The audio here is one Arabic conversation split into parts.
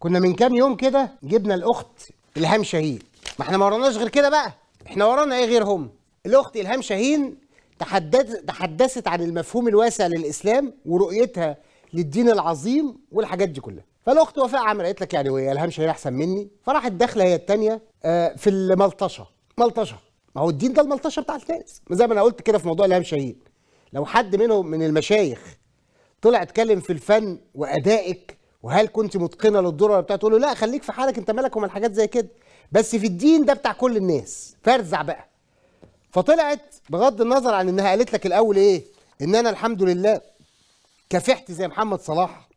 كنا من كام يوم كده جبنا الاخت الهام شاهين ما احنا ما وراناش غير كده بقى احنا ورانا ايه غيرهم الاخت الهام شاهين تحدث تحدثت عن المفهوم الواسع للاسلام ورؤيتها للدين العظيم والحاجات دي كلها فالاخت وفاء عامر قالت لك يعني وهي الهام شاهين احسن مني فراحت داخله هي الثانيه آه، في الملطشه ملطشه ما هو الدين ده الملطشه بتاع الناس زي ما انا قلت كده في موضوع الهام شاهين لو حد منهم من المشايخ طلع اتكلم في الفن وادائك وهل كنت متقنه للدور ولا بتاع تقول له لا خليك في حالك انت مالك ومال حاجات زي كده بس في الدين ده بتاع كل الناس فارزع بقى فطلعت بغض النظر عن انها قالت لك الاول ايه ان انا الحمد لله كافحت زي محمد صلاح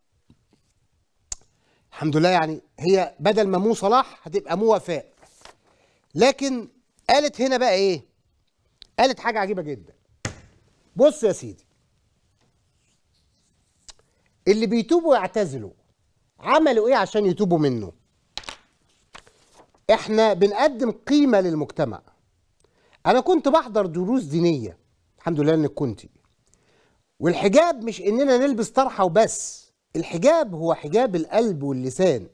الحمد لله يعني هي بدل ما مو صلاح هتبقى مو وفاء لكن قالت هنا بقى ايه قالت حاجه عجيبه جدا بص يا سيدي اللي بيتوبوا يعتزلوا عملوا ايه عشان يتوبوا منه احنا بنقدم قيمه للمجتمع انا كنت بحضر دروس دينيه الحمد لله انك كنت والحجاب مش اننا نلبس طرحه وبس الحجاب هو حجاب القلب واللسان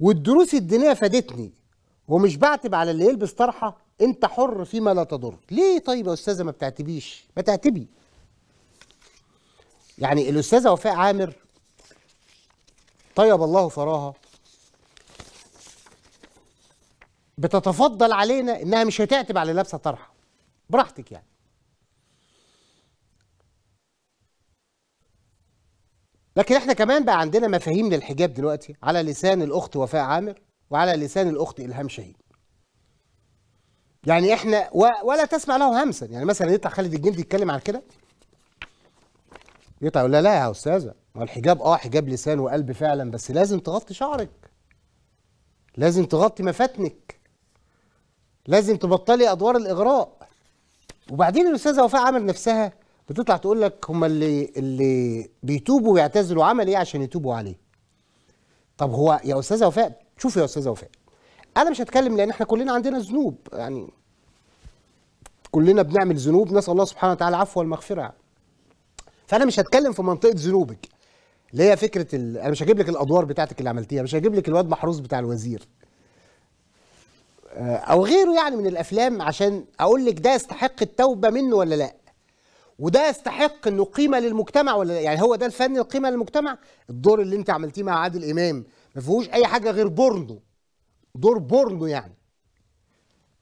والدروس الدينيه فادتني ومش بعتب على اللي يلبس طرحه انت حر فيما لا تضر ليه طيب يا استاذه ما بتعتبيش ما تعتبي يعني الاستاذه وفاء عامر طيب الله فراها بتتفضل علينا انها مش هتعتب على لابسه طرحه براحتك يعني لكن احنا كمان بقى عندنا مفاهيم للحجاب دلوقتي على لسان الاخت وفاء عامر وعلى لسان الاخت الهام شاهين يعني احنا و... ولا تسمع له همسا يعني مثلا يطلع خالد الجندي يتكلم عن كده يطلع يقول لا لا يا استاذه ما الحجاب اه حجاب لسان وقلب فعلا بس لازم تغطي شعرك لازم تغطي مفاتنك لازم تبطلي ادوار الاغراء وبعدين الاستاذه وفاء عمل نفسها بتطلع تقول لك هم اللي اللي بيتوبوا ويعتزلوا عمل ايه عشان يتوبوا عليه طب هو يا استاذه وفاء شوف يا استاذه وفاء انا مش هتكلم لان احنا كلنا عندنا ذنوب يعني كلنا بنعمل ذنوب نسال الله سبحانه وتعالى العفو والمغفره فانا مش هتكلم في منطقه ذنوبك اللي هي فكره ال... انا مش هجيب لك الادوار بتاعتك اللي عملتيها مش هجيب لك الواد محروس بتاع الوزير آه، او غيره يعني من الافلام عشان اقول لك ده يستحق التوبه منه ولا لا وده يستحق انه قيمه للمجتمع ولا لا يعني هو ده الفن القيمه للمجتمع الدور اللي انت عملتيه مع عادل امام ما فيهوش اي حاجه غير بورنو دور بورنو يعني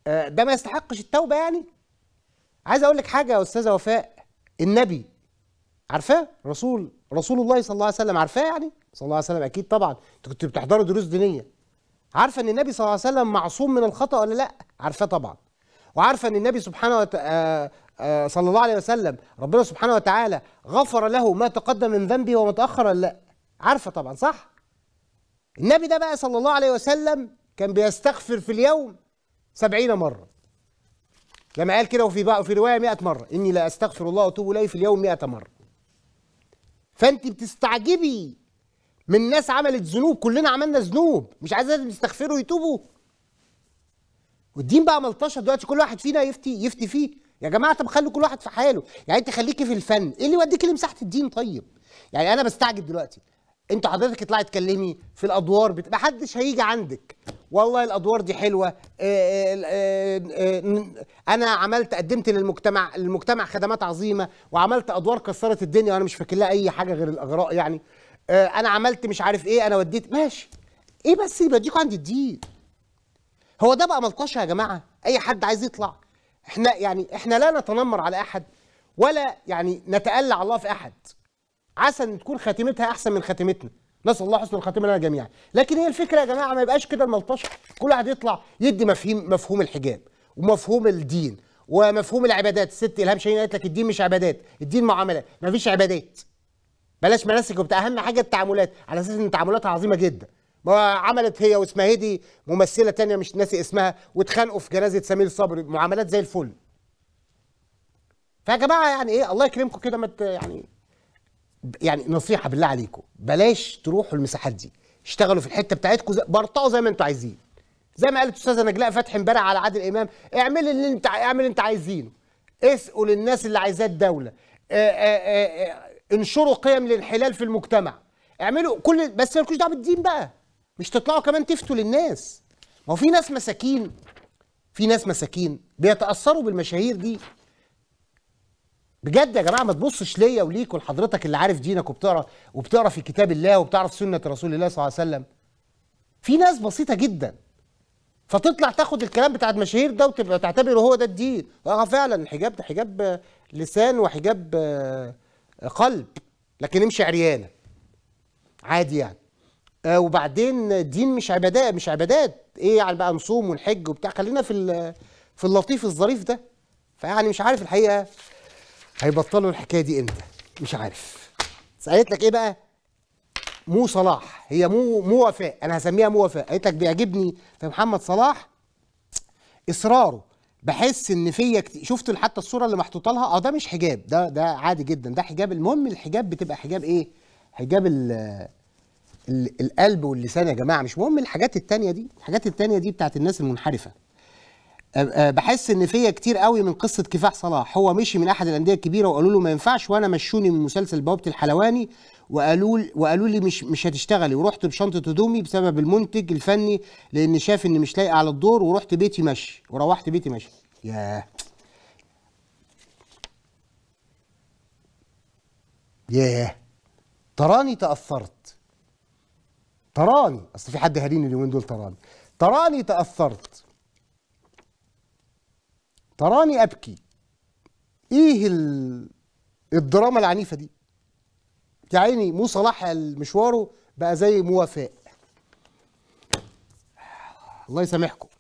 آه، ده ما يستحقش التوبه يعني عايز اقول لك حاجه يا استاذه وفاء النبي عارفاه رسول رسول الله صلى الله عليه وسلم عارفاه يعني صلى الله عليه وسلم اكيد طبعا انت كنت بتحضروا دروس دينيه عارفه ان النبي صلى الله عليه وسلم معصوم من الخطا ولا لا عارفاه طبعا وعارفه ان النبي سبحانه وت... آ... آه، آ... آه، صلى الله عليه وسلم ربنا سبحانه وتعالى غفر له ما تقدم من ذنبه وما تاخر ولا لا عارفه طبعا صح النبي ده بقى صلى الله عليه وسلم كان بيستغفر في اليوم سبعين مرة لما قال كده وفي بقى في رواية 100 مرة إني لا أستغفر الله وأتوب إليه في اليوم 100 مرة فانت بتستعجبي من ناس عملت ذنوب كلنا عملنا ذنوب مش عايزة لازم يستغفروا ويتوبوا والدين بقى ملطشه دلوقتي كل واحد فينا يفتي يفتي فيه يا جماعه طب خلوا كل واحد في حاله يعني انت خليكي في الفن ايه اللي يوديكي لمساحه الدين طيب يعني انا بستعجب دلوقتي انت حضرتك اطلعي اتكلمي في الادوار بت... محدش هيجي عندك والله الادوار دي حلوه اه اه اه, آه، انا عملت قدمت للمجتمع المجتمع خدمات عظيمه وعملت ادوار كسرت الدنيا وانا مش فاكر لها اي حاجه غير الاغراء يعني آه، انا عملت مش عارف ايه انا وديت ماشي ايه بس بديكوا عند الدين هو ده بقى ملطشه يا جماعه اي حد عايز يطلع احنا يعني احنا لا نتنمر على احد ولا يعني نتألى على الله في احد عسى ان تكون خاتمتها احسن من خاتمتنا نسال الله حسن الخاتمه لنا جميعا لكن هي الفكره يا جماعه ما يبقاش كده الملطشه كل واحد يطلع يدي مفهوم مفهوم الحجاب ومفهوم الدين ومفهوم العبادات الست الهام شاهين قالت لك الدين مش عبادات الدين معاملات فيش عبادات بلاش مناسك وبتاع اهم حاجه التعاملات على اساس ان تعاملاتها عظيمه جدا ما عملت هي واسمها هدي ممثله تانية مش ناسي اسمها واتخانقوا في جنازه سمير صبري معاملات زي الفل فيا جماعه يعني ايه الله يكرمكم كده ما يعني يعني نصيحه بالله عليكم بلاش تروحوا المساحات دي اشتغلوا في الحته بتاعتكم برطقوا زي ما انتوا عايزين زي ما قالت استاذه نجلاء فتحي امبارح على عادل امام اعمل اللي انت اعمل اللي انت عايزينه اسقوا للناس اللي عايزاه الدوله اه اه اه, آه، انشروا قيم الانحلال في المجتمع اعملوا كل بس مالكوش دعوه بالدين بقى مش تطلعوا كمان تفتوا للناس ما هو في ناس مساكين في ناس مساكين بيتاثروا بالمشاهير دي بجد يا جماعه ما تبصش ليا وليك ولحضرتك اللي عارف دينك وبتقرا وبتقرا في كتاب الله وبتعرف سنه رسول الله صلى الله عليه وسلم في ناس بسيطه جدا فتطلع تاخد الكلام بتاع المشاهير ده وتبقى تعتبره هو ده الدين اه فعلا الحجاب ده حجاب لسان وحجاب آه، قلب لكن امشي عريانه عادي يعني آه وبعدين الدين مش عبادات مش عبادات ايه يعني بقى نصوم ونحج وبتاع خلينا في في اللطيف الظريف ده فيعني مش عارف الحقيقه هيبطلوا الحكايه دي امتى مش عارف سالت لك ايه بقى مو صلاح هي مو مو وفاء انا هسميها مو وفاء قالت لك بيعجبني في محمد صلاح اصراره بحس ان فيا كتير شفت حتى الصوره اللي محطوطه لها اه ده مش حجاب ده ده عادي جدا ده حجاب المهم الحجاب بتبقى حجاب ايه حجاب ال... القلب واللسان يا جماعه مش مهم الحاجات التانية دي الحاجات التانية دي بتاعت الناس المنحرفه آه، بحس ان فيا كتير قوي من قصه كفاح صلاح هو مشي من احد الانديه الكبيره وقالوا له ما ينفعش وانا مشوني من مسلسل بوابه الحلواني وقالوا وقالوا لي مش مش هتشتغلي ورحت بشنطه هدومي بسبب المنتج الفني لان شاف اني مش لايقه على الدور ورحت بيتي مشي وروحت بيتي مشي ياه ياه تراني تاثرت تراني اصل في حد هاليني اليومين دول تراني تراني تاثرت تراني ابكي ايه الدراما العنيفه دي يا عيني مو صلاح مشواره بقى زي موافاء الله يسامحكم